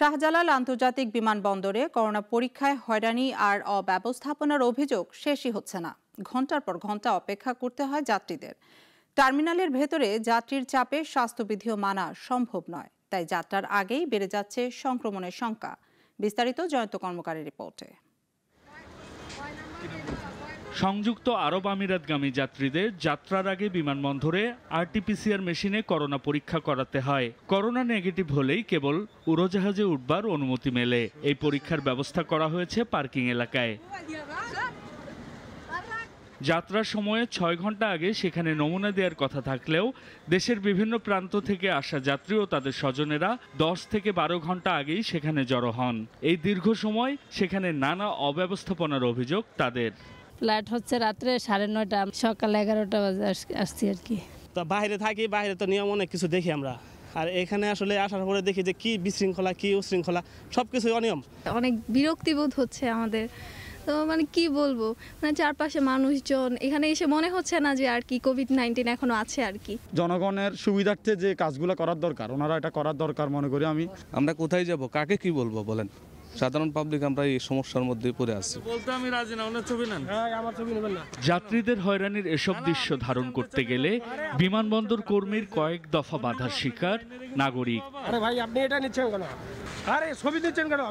শাহজালাল আন্তর্জাতিক বিমানবন্দরে করোনা পরীক্ষায় হয়রানি আর অব্যবস্থাপনার অভিযোগ শেষই হচ্ছে না ঘন্টার পর ঘন্টা অপেক্ষা করতে হয় যাত্রীদের টার্মিনালের ভেতরে যাত্রীর চাপে স্বাস্থ্যবিধিও মানা সম্ভব নয় তাই যাত্রার আগেই বেড়ে যাচ্ছে সংক্রমণের সংখ্যা বিস্তারিত জয়ন্ত কর্মকারের রিপোর্টে সংযুক্ত আরব আমিরাতগামী যাত্রীদের যাত্রার আগে বিমানবন্দরে আরটিপিসিআর মেশিনে করোনা পরীক্ষা করাতে হয় করোনা নেগেটিভ হলেই কেবল উড়োজাহাজে উঠবার অনুমতি মেলে এই পরীক্ষার ব্যবস্থা করা হয়েছে পার্কিং এলাকায় যাত্রার সময়ে ছয় ঘন্টা আগে সেখানে নমুনা দেওয়ার কথা থাকলেও দেশের বিভিন্ন প্রান্ত থেকে আসা যাত্রী ও তাদের স্বজনেরা দশ থেকে বারো ঘন্টা আগেই সেখানে জড়ো হন এই দীর্ঘ সময় সেখানে নানা অব্যবস্থাপনার অভিযোগ তাদের ফ্লাইট হচ্ছে রাত্রে সাড়ে নয়টা সকাল এগারোটা বাজে আসছি আর কি তো বাইরে থাকি বাইরে তো নিয়ম অনেক কিছু দেখি আমরা আর এখানে আসলে আসার পরে দেখি যে কি বিশৃঙ্খলা কি উশৃঙ্খলা সব কিছুই অনিয়ম অনেক বিরক্তিবোধ হচ্ছে আমাদের তো মানে কি বলবো মানে চারপাশে মানুষজন এখানে এসে মনে হচ্ছে না যে আর কি কোভিড নাইন্টিন এখনো আছে আর কি জনগণের সুবিধার্থে যে কাজগুলো করার দরকার ওনারা এটা করার দরকার মনে করি আমি আমরা কোথায় যাব কাকে কি বলবো বলেন সাধারণ পাবলিক আমরা এই সমস্যার মধ্যে পড়ে আছি আচ্ছা, বলতে আমি রাজি না হ্যাঁ, যাত্রীদের হয়রানির এসব দৃশ্য ধারণ করতে গেলে বিমানবন্দর কর্মীর কয়েক দফা বাধার শিকার নাগরিক আরে ভাই আপনি এটা নিচ্ছেন কেন আরে ছবি দিচ্ছেন কেন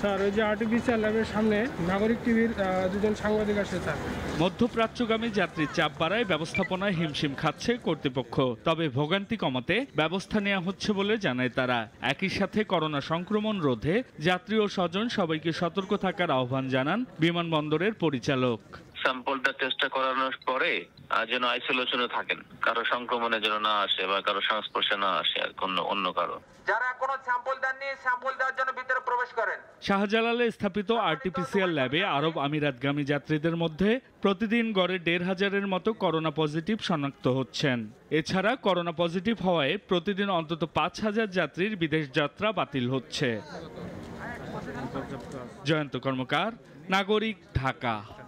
স্যার ওই যে আর্টিফিশিয়াল ল্যাবের সামনে নাগরিক টিভির দুজন সাংবাদিক আছে স্যার মধ্যপ্রাচ্যগামী যাত্রীর চাপ বাড়ায় ব্যবস্থাপনায় হিমশিম খাচ্ছে কর্তৃপক্ষ তবে ভোগান্তি কমাতে ব্যবস্থা নেওয়া হচ্ছে বলে জানায় তারা একই সাথে করোনা সংক্রমণ রোধে যাত্রী ও স্বজন সবাইকে সতর্ক থাকার আহ্বান জানান বিমানবন্দরের পরিচালক স্যাম্পলটা টেস্টটা করানোর পরে যেন আইসোলেশনে থাকেন কারো সংক্রমণে যেন না আসে বা কারো সংস্পর্শে না আসে আর কোনো অন্য কারো যারা কোনো স্যাম্পল দেননি স্যাম্পল দেওয়ার জন্য ভিতরে প্রবেশ করেন শাহজালালে স্থাপিত ল্যাবে আরব আমিরাতগামী যাত্রীদের মধ্যে প্রতিদিন গড়ে দেড় হাজারের মতো করোনা পজিটিভ শনাক্ত হচ্ছেন এছাড়া করোনা পজিটিভ হওয়ায় প্রতিদিন অন্তত পাঁচ হাজার যাত্রীর বিদেশ যাত্রা বাতিল হচ্ছে জয়ন্ত কর্মকার নাগরিক ঢাকা